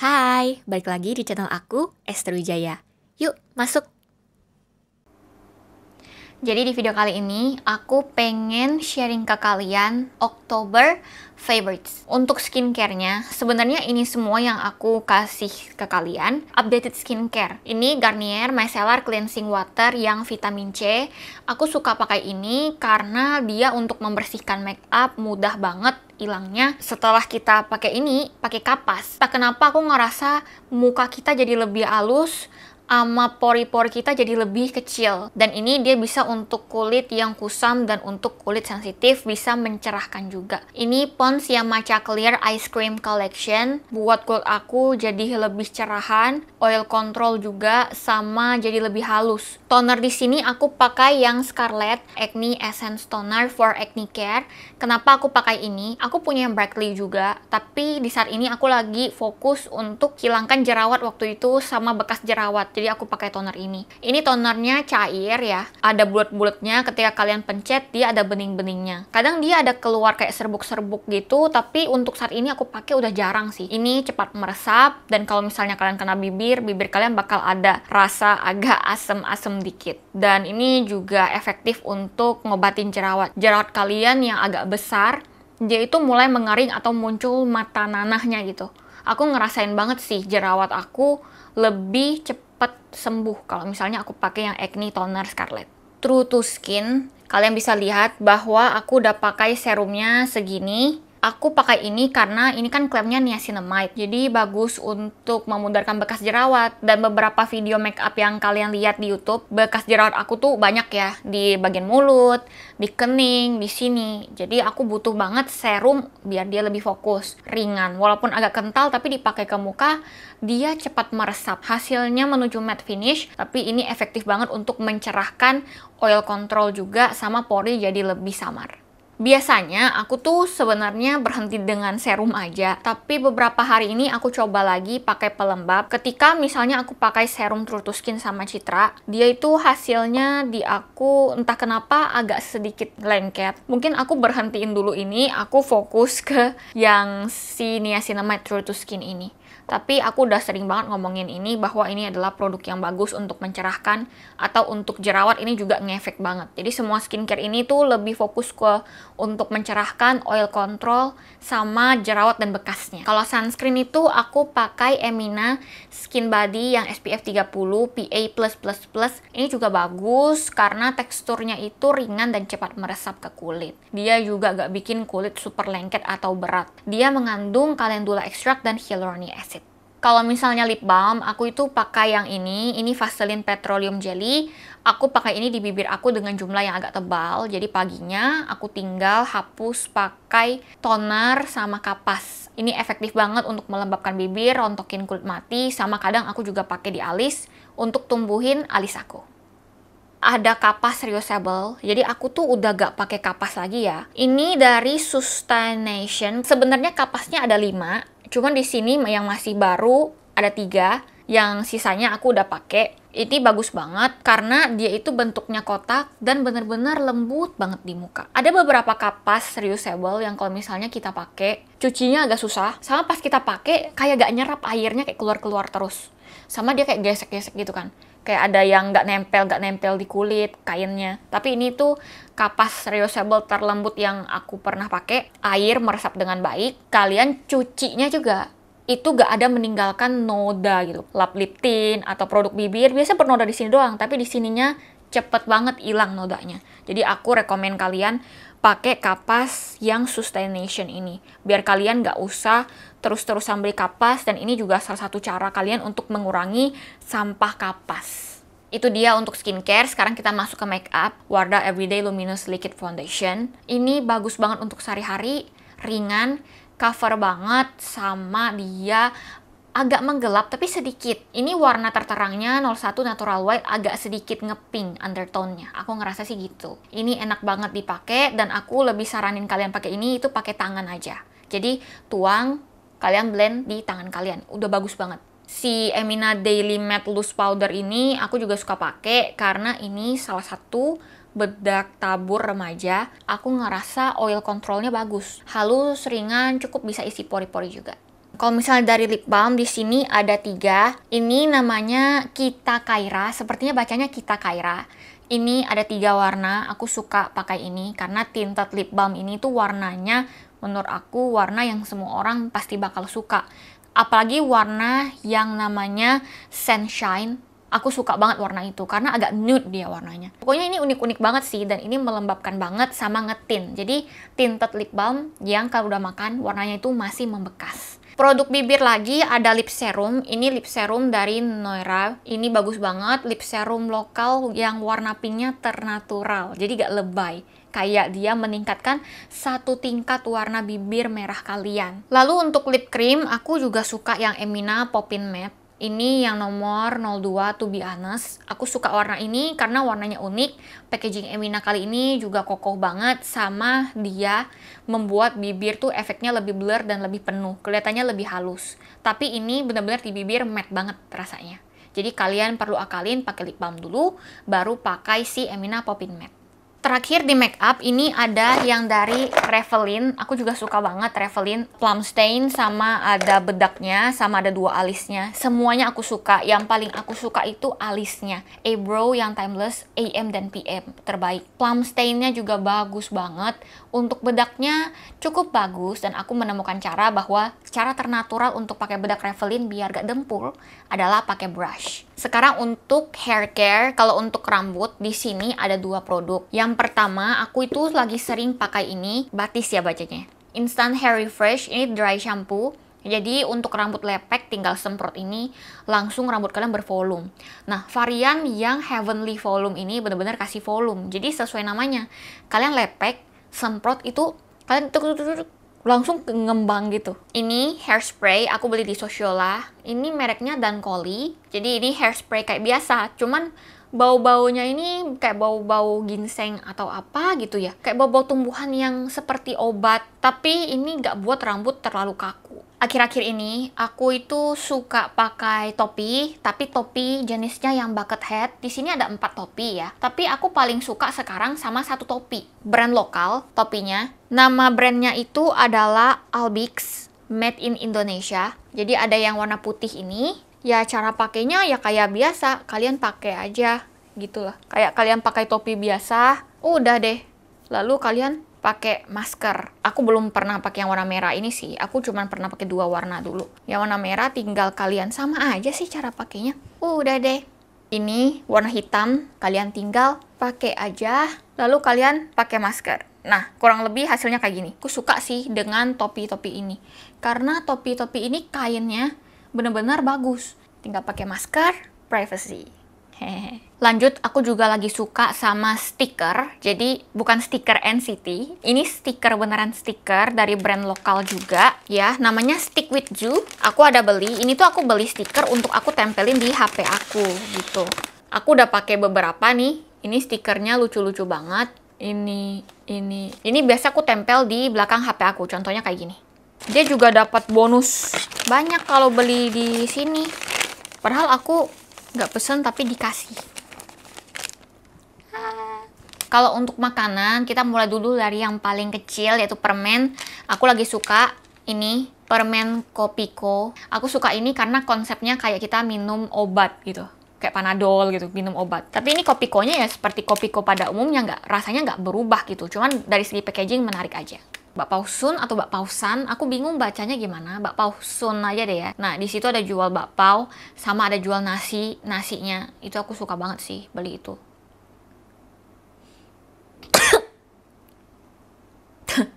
Hai, balik lagi di channel aku, Esther Wijaya. Yuk, masuk jadi di video kali ini aku pengen sharing ke kalian Oktober favorites. Untuk skincare-nya, sebenarnya ini semua yang aku kasih ke kalian, updated skincare. Ini Garnier Micellar Cleansing Water yang vitamin C. Aku suka pakai ini karena dia untuk membersihkan make up mudah banget hilangnya setelah kita pakai ini pakai kapas. Tak kenapa aku ngerasa muka kita jadi lebih halus, ama pori-pori kita jadi lebih kecil. Dan ini dia bisa untuk kulit yang kusam dan untuk kulit sensitif bisa mencerahkan juga. Ini Pond's Yamacha Clear Ice Cream Collection. Buat kulit aku jadi lebih cerahan, oil control juga, sama jadi lebih halus. Toner di sini aku pakai yang Scarlett Acne Essence Toner for Acne Care. Kenapa aku pakai ini? Aku punya yang Brightly juga, tapi di saat ini aku lagi fokus untuk hilangkan jerawat waktu itu sama bekas jerawat jadi aku pakai toner ini ini tonernya cair ya ada bulat-bulatnya ketika kalian pencet dia ada bening-beningnya kadang dia ada keluar kayak serbuk-serbuk gitu tapi untuk saat ini aku pakai udah jarang sih ini cepat meresap dan kalau misalnya kalian kena bibir bibir kalian bakal ada rasa agak asem-asem dikit dan ini juga efektif untuk ngobatin jerawat jerawat kalian yang agak besar dia itu mulai mengering atau muncul mata nanahnya gitu. Aku ngerasain banget sih jerawat aku lebih cepat cepat sembuh kalau misalnya aku pakai yang acne toner Scarlet True to Skin, kalian bisa lihat bahwa aku udah pakai serumnya segini Aku pakai ini karena ini kan klaimnya niacinamide, jadi bagus untuk memudarkan bekas jerawat. Dan beberapa video make up yang kalian lihat di YouTube, bekas jerawat aku tuh banyak ya di bagian mulut, di kening, di sini. Jadi aku butuh banget serum biar dia lebih fokus, ringan. Walaupun agak kental tapi dipakai ke muka, dia cepat meresap. Hasilnya menuju matte finish, tapi ini efektif banget untuk mencerahkan oil control juga sama pori jadi lebih samar. Biasanya aku tuh sebenarnya berhenti dengan serum aja, tapi beberapa hari ini aku coba lagi pakai pelembab. Ketika misalnya aku pakai serum True to Skin sama Citra, dia itu hasilnya di aku entah kenapa agak sedikit lengket. Mungkin aku berhentiin dulu ini, aku fokus ke yang si niacinamide True to Skin ini. Tapi aku udah sering banget ngomongin ini bahwa ini adalah produk yang bagus untuk mencerahkan atau untuk jerawat ini juga ngefek banget. Jadi semua skincare ini tuh lebih fokus ke untuk mencerahkan, oil control, sama jerawat dan bekasnya. Kalau sunscreen itu aku pakai Emina Skin Body yang SPF 30 PA+++. Ini juga bagus karena teksturnya itu ringan dan cepat meresap ke kulit. Dia juga gak bikin kulit super lengket atau berat. Dia mengandung kalendula extract dan hyaluronic acid. Kalau misalnya lip balm, aku itu pakai yang ini. Ini Vaseline Petroleum Jelly. Aku pakai ini di bibir aku dengan jumlah yang agak tebal. Jadi paginya aku tinggal hapus pakai toner sama kapas. Ini efektif banget untuk melembabkan bibir, rontokin kulit mati, sama kadang aku juga pakai di alis untuk tumbuhin alis aku ada kapas reusable. Jadi aku tuh udah gak pakai kapas lagi ya. Ini dari Sustaination. Sebenarnya kapasnya ada 5 Cuman di sini yang masih baru ada tiga, yang sisanya aku udah pakai. Ini bagus banget karena dia itu bentuknya kotak dan bener-bener lembut banget di muka. Ada beberapa kapas reusable yang kalau misalnya kita pakai, cucinya agak susah. Sama pas kita pakai, kayak gak nyerap airnya kayak keluar-keluar terus. Sama dia kayak gesek-gesek gitu kan. Kayak ada yang gak nempel, gak nempel di kulit kainnya. Tapi ini tuh kapas reusable terlembut yang aku pernah pakai, air meresap dengan baik, kalian cucinya juga itu gak ada meninggalkan noda gitu. Lap lip tint atau produk bibir biasa bernoda di sini doang, tapi di sininya cepet banget hilang nodanya. Jadi aku rekomen kalian pakai kapas yang sustaination ini, biar kalian gak usah terus-terusan beli kapas dan ini juga salah satu cara kalian untuk mengurangi sampah kapas. Itu dia untuk skincare. Sekarang kita masuk ke makeup Wardah Everyday Luminous Liquid Foundation. Ini bagus banget untuk sehari-hari, ringan, cover banget sama dia agak menggelap tapi sedikit. Ini warna terterangnya 01 Natural White agak sedikit ngeping undertone-nya. Aku ngerasa sih gitu. Ini enak banget dipakai dan aku lebih saranin kalian pakai ini itu pakai tangan aja. Jadi tuang, kalian blend di tangan kalian. Udah bagus banget si Emina Daily Matte Loose Powder ini aku juga suka pakai karena ini salah satu bedak tabur remaja. Aku ngerasa oil controlnya bagus, halus, ringan, cukup bisa isi pori-pori juga. Kalau misalnya dari lip balm di sini ada tiga, ini namanya Kita Kaira, sepertinya bacanya Kita Kaira. Ini ada tiga warna, aku suka pakai ini karena tinted lip balm ini tuh warnanya menurut aku warna yang semua orang pasti bakal suka apalagi warna yang namanya sunshine aku suka banget warna itu karena agak nude dia warnanya pokoknya ini unik-unik banget sih dan ini melembabkan banget sama ngetin jadi tinted lip balm yang kalau udah makan warnanya itu masih membekas produk bibir lagi ada lip serum ini lip serum dari Noira ini bagus banget lip serum lokal yang warna pinknya ternatural jadi gak lebay kayak dia meningkatkan satu tingkat warna bibir merah kalian. Lalu untuk lip cream, aku juga suka yang Emina Poppin Matte. Ini yang nomor 02 to be honest. Aku suka warna ini karena warnanya unik. Packaging Emina kali ini juga kokoh banget sama dia membuat bibir tuh efeknya lebih blur dan lebih penuh. Kelihatannya lebih halus. Tapi ini benar-benar di bibir matte banget rasanya. Jadi kalian perlu akalin pakai lip balm dulu, baru pakai si Emina Poppin Matte terakhir di make up ini ada yang dari Revelin. Aku juga suka banget Revelin. Plum stain sama ada bedaknya, sama ada dua alisnya. Semuanya aku suka. Yang paling aku suka itu alisnya. Eyebrow yang timeless, AM dan PM terbaik. Plum stainnya juga bagus banget. Untuk bedaknya cukup bagus dan aku menemukan cara bahwa cara ternatural untuk pakai bedak Revelin biar gak dempul adalah pakai brush. Sekarang untuk hair care, kalau untuk rambut di sini ada dua produk. Yang pertama, aku itu lagi sering pakai ini, Batis ya bacanya. Instant Hair Refresh, ini dry shampoo. Jadi untuk rambut lepek tinggal semprot ini langsung rambut kalian bervolume. Nah, varian yang Heavenly Volume ini benar-benar kasih volume. Jadi sesuai namanya. Kalian lepek, semprot itu kalian tuk, langsung ngembang gitu. Ini hairspray aku beli di Sociola. Ini mereknya Dancoli. Jadi ini hairspray kayak biasa, cuman bau-baunya ini kayak bau-bau ginseng atau apa gitu ya. Kayak bau-bau tumbuhan yang seperti obat, tapi ini nggak buat rambut terlalu kaku. Akhir-akhir ini aku itu suka pakai topi, tapi topi jenisnya yang bucket hat. Di sini ada empat topi ya, tapi aku paling suka sekarang sama satu topi. Brand lokal topinya, nama brandnya itu adalah Albix, made in Indonesia. Jadi ada yang warna putih ini, ya cara pakainya ya kayak biasa kalian pakai aja gitu lah kayak kalian pakai topi biasa udah deh lalu kalian pakai masker aku belum pernah pakai yang warna merah ini sih aku cuman pernah pakai dua warna dulu yang warna merah tinggal kalian sama aja sih cara pakainya udah deh ini warna hitam kalian tinggal pakai aja lalu kalian pakai masker Nah, kurang lebih hasilnya kayak gini. Aku suka sih dengan topi-topi ini. Karena topi-topi ini kainnya benar-benar bagus. Tinggal pakai masker, privacy. Lanjut, aku juga lagi suka sama stiker. Jadi bukan stiker NCT, ini stiker beneran stiker dari brand lokal juga ya. Namanya Stick With You. Aku ada beli. Ini tuh aku beli stiker untuk aku tempelin di HP aku gitu. Aku udah pakai beberapa nih. Ini stikernya lucu-lucu banget. Ini, ini, ini biasa aku tempel di belakang HP aku. Contohnya kayak gini. Dia juga dapat bonus banyak kalau beli di sini padahal aku nggak pesen tapi dikasih kalau untuk makanan kita mulai dulu dari yang paling kecil yaitu permen aku lagi suka ini permen kopiko aku suka ini karena konsepnya kayak kita minum obat gitu kayak panadol gitu minum obat tapi ini kopikonya ya seperti kopiko pada umumnya nggak rasanya nggak berubah gitu cuman dari segi packaging menarik aja Mbak Pausun atau Mbak Pausan, aku bingung bacanya gimana. Mbak Pausun aja deh ya. Nah, di situ ada jual bakpao sama ada jual nasi, nasinya. Itu aku suka banget sih beli itu.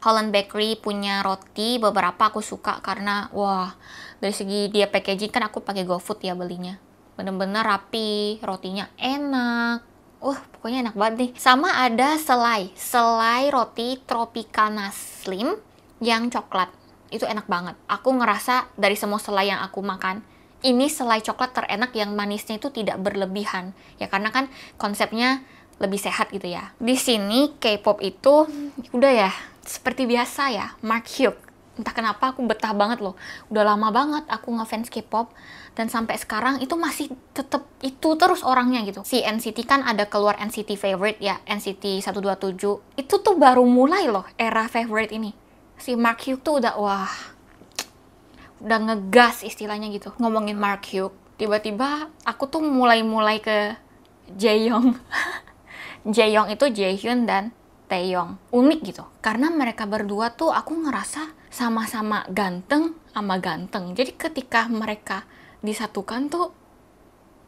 Holland Bakery punya roti beberapa aku suka karena wah dari segi dia packaging kan aku pakai GoFood ya belinya. Bener-bener rapi, rotinya enak, Wah, oh, uh, pokoknya enak banget nih. Sama ada selai, selai roti Tropicana Slim yang coklat. Itu enak banget. Aku ngerasa dari semua selai yang aku makan, ini selai coklat terenak yang manisnya itu tidak berlebihan. Ya karena kan konsepnya lebih sehat gitu ya. Di sini K-pop itu udah ya seperti biasa ya, Mark Hyuk. Entah kenapa aku betah banget loh. Udah lama banget aku ngefans K-pop dan sampai sekarang itu masih tetap itu terus orangnya gitu si NCT kan ada keluar NCT favorite ya NCT 127 itu tuh baru mulai loh era favorite ini si Mark Hugh tuh udah wah udah ngegas istilahnya gitu ngomongin Mark Hugh, tiba-tiba aku tuh mulai-mulai ke Jaehyung. Jaehyung itu Jaehyun dan Taeyong. Unik gitu. Karena mereka berdua tuh aku ngerasa sama-sama ganteng sama ganteng. Jadi ketika mereka disatukan tuh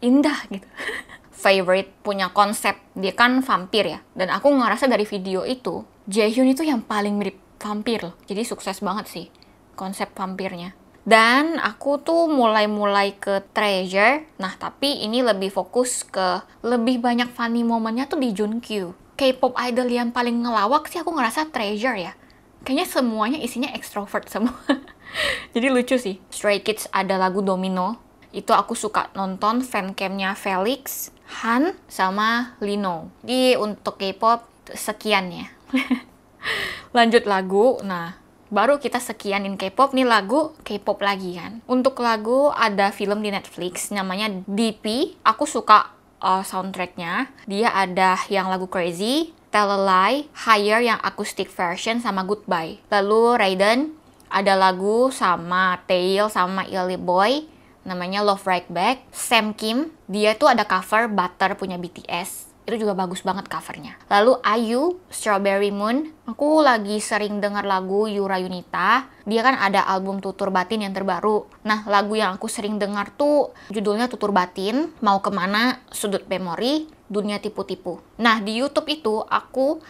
indah gitu. Favorite punya konsep, dia kan vampir ya. Dan aku ngerasa dari video itu, Jaehyun itu yang paling mirip vampir loh. Jadi sukses banget sih konsep vampirnya. Dan aku tuh mulai-mulai ke Treasure. Nah, tapi ini lebih fokus ke lebih banyak funny momennya tuh di Junkyu. K-pop idol yang paling ngelawak sih aku ngerasa Treasure ya. Kayaknya semuanya isinya extrovert semua. Jadi lucu sih. Stray Kids ada lagu Domino. Itu aku suka nonton fancamnya Felix, Han, sama Lino. di untuk K-pop sekian ya. Lanjut lagu. Nah, baru kita sekianin K-pop nih lagu K-pop lagi kan. Untuk lagu ada film di Netflix namanya DP. Aku suka uh, soundtracknya. Dia ada yang lagu Crazy, Tell a Lie, Higher yang acoustic version sama Goodbye. Lalu Raiden, ada lagu sama Tail sama Illy Boy namanya Love Right Back. Sam Kim, dia tuh ada cover Butter punya BTS. Itu juga bagus banget covernya. Lalu Ayu, Strawberry Moon. Aku lagi sering dengar lagu Yura Yunita. Dia kan ada album Tutur Batin yang terbaru. Nah, lagu yang aku sering dengar tuh judulnya Tutur Batin, Mau Kemana, Sudut Memori, Dunia Tipu-Tipu. Nah, di Youtube itu aku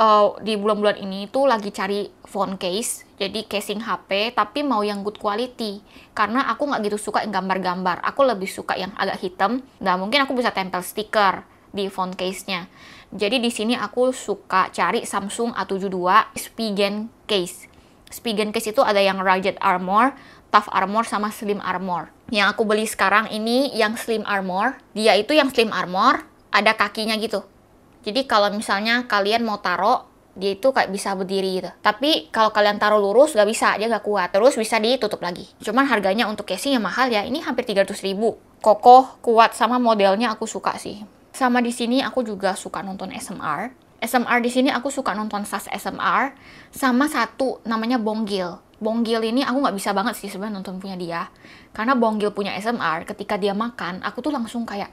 uh, di bulan-bulan ini tuh lagi cari phone case jadi casing HP tapi mau yang good quality karena aku nggak gitu suka yang gambar-gambar aku lebih suka yang agak hitam nah mungkin aku bisa tempel stiker di phone case-nya jadi di sini aku suka cari Samsung A72 Spigen case Spigen case itu ada yang rugged armor tough armor sama slim armor yang aku beli sekarang ini yang slim armor dia itu yang slim armor ada kakinya gitu jadi kalau misalnya kalian mau taruh dia itu kayak bisa berdiri gitu. Tapi kalau kalian taruh lurus gak bisa, dia gak kuat. Terus bisa ditutup lagi. Cuman harganya untuk casing yang mahal ya, ini hampir 300 ribu. Kokoh, kuat, sama modelnya aku suka sih. Sama di sini aku juga suka nonton SMR. SMR di sini aku suka nonton SAS SMR sama satu namanya Bonggil. Bonggil ini aku nggak bisa banget sih sebenarnya nonton punya dia. Karena Bonggil punya SMR ketika dia makan, aku tuh langsung kayak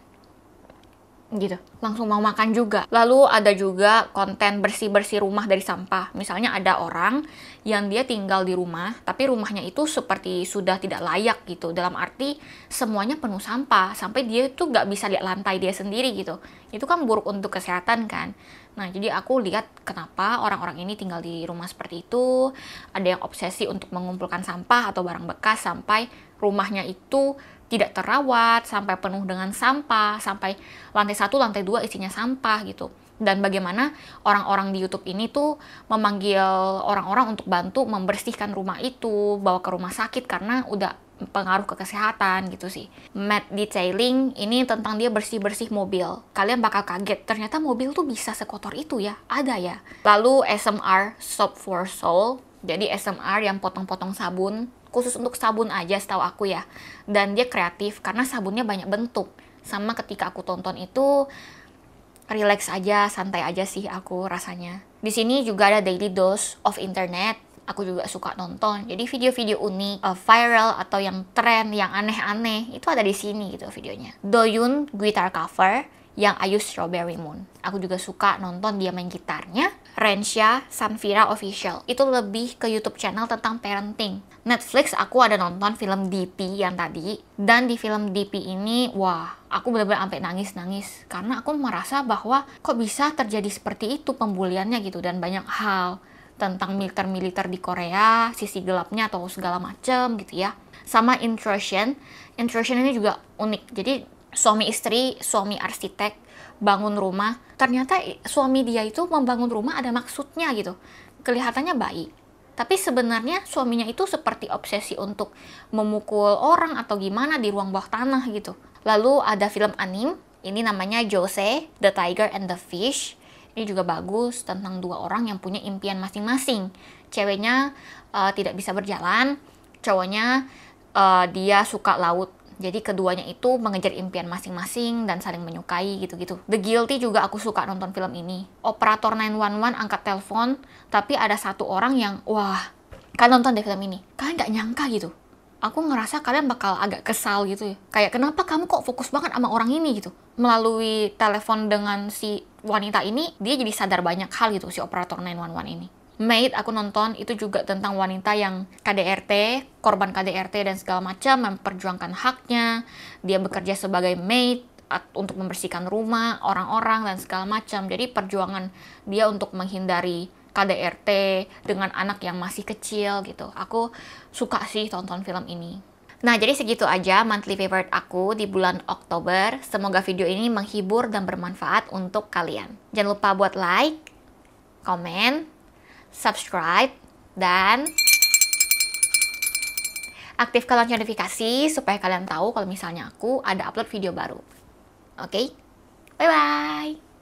gitu langsung mau makan juga lalu ada juga konten bersih bersih rumah dari sampah misalnya ada orang yang dia tinggal di rumah tapi rumahnya itu seperti sudah tidak layak gitu dalam arti semuanya penuh sampah sampai dia tuh nggak bisa lihat lantai dia sendiri gitu itu kan buruk untuk kesehatan kan Nah, jadi aku lihat kenapa orang-orang ini tinggal di rumah seperti itu. Ada yang obsesi untuk mengumpulkan sampah atau barang bekas sampai rumahnya itu tidak terawat, sampai penuh dengan sampah, sampai lantai satu, lantai dua isinya sampah gitu. Dan bagaimana orang-orang di YouTube ini tuh memanggil orang-orang untuk bantu membersihkan rumah itu, bawa ke rumah sakit karena udah pengaruh ke kesehatan gitu sih. Matte detailing ini tentang dia bersih-bersih mobil. Kalian bakal kaget, ternyata mobil tuh bisa sekotor itu ya, ada ya. Lalu SMR, Soap for Soul, jadi SMR yang potong-potong sabun, khusus untuk sabun aja setahu aku ya. Dan dia kreatif karena sabunnya banyak bentuk. Sama ketika aku tonton itu, relax aja, santai aja sih aku rasanya. Di sini juga ada daily dose of internet aku juga suka nonton. Jadi video-video unik, uh, viral atau yang tren, yang aneh-aneh itu ada di sini gitu videonya. Doyun guitar cover yang Ayu Strawberry Moon. Aku juga suka nonton dia main gitarnya. Rensha Sanvira Official. Itu lebih ke YouTube channel tentang parenting. Netflix aku ada nonton film DP yang tadi. Dan di film DP ini, wah, aku benar-benar sampai nangis-nangis. Karena aku merasa bahwa kok bisa terjadi seperti itu pembuliannya gitu. Dan banyak hal tentang militer-militer di Korea, sisi gelapnya atau segala macem gitu ya. Sama intrusion, intrusion ini juga unik. Jadi suami istri, suami arsitek bangun rumah, ternyata suami dia itu membangun rumah ada maksudnya gitu. Kelihatannya baik, tapi sebenarnya suaminya itu seperti obsesi untuk memukul orang atau gimana di ruang bawah tanah gitu. Lalu ada film anim, ini namanya Jose, The Tiger and the Fish. Ini juga bagus tentang dua orang yang punya impian masing-masing. Ceweknya uh, tidak bisa berjalan, cowoknya uh, dia suka laut. Jadi keduanya itu mengejar impian masing-masing dan saling menyukai gitu-gitu. The Guilty juga aku suka nonton film ini. Operator 911 angkat telepon, tapi ada satu orang yang wah, kalian nonton deh film ini. Kalian nggak nyangka gitu aku ngerasa kalian bakal agak kesal gitu ya. Kayak kenapa kamu kok fokus banget sama orang ini gitu. Melalui telepon dengan si wanita ini dia jadi sadar banyak hal gitu si operator 911 ini. Made aku nonton itu juga tentang wanita yang KDRT, korban KDRT dan segala macam memperjuangkan haknya. Dia bekerja sebagai maid untuk membersihkan rumah, orang-orang dan segala macam. Jadi perjuangan dia untuk menghindari KDRT dengan anak yang masih kecil gitu. Aku suka sih tonton film ini. Nah, jadi segitu aja monthly favorite aku di bulan Oktober. Semoga video ini menghibur dan bermanfaat untuk kalian. Jangan lupa buat like, comment, subscribe, dan aktifkan lonceng notifikasi supaya kalian tahu kalau misalnya aku ada upload video baru. Oke? Okay? Bye-bye!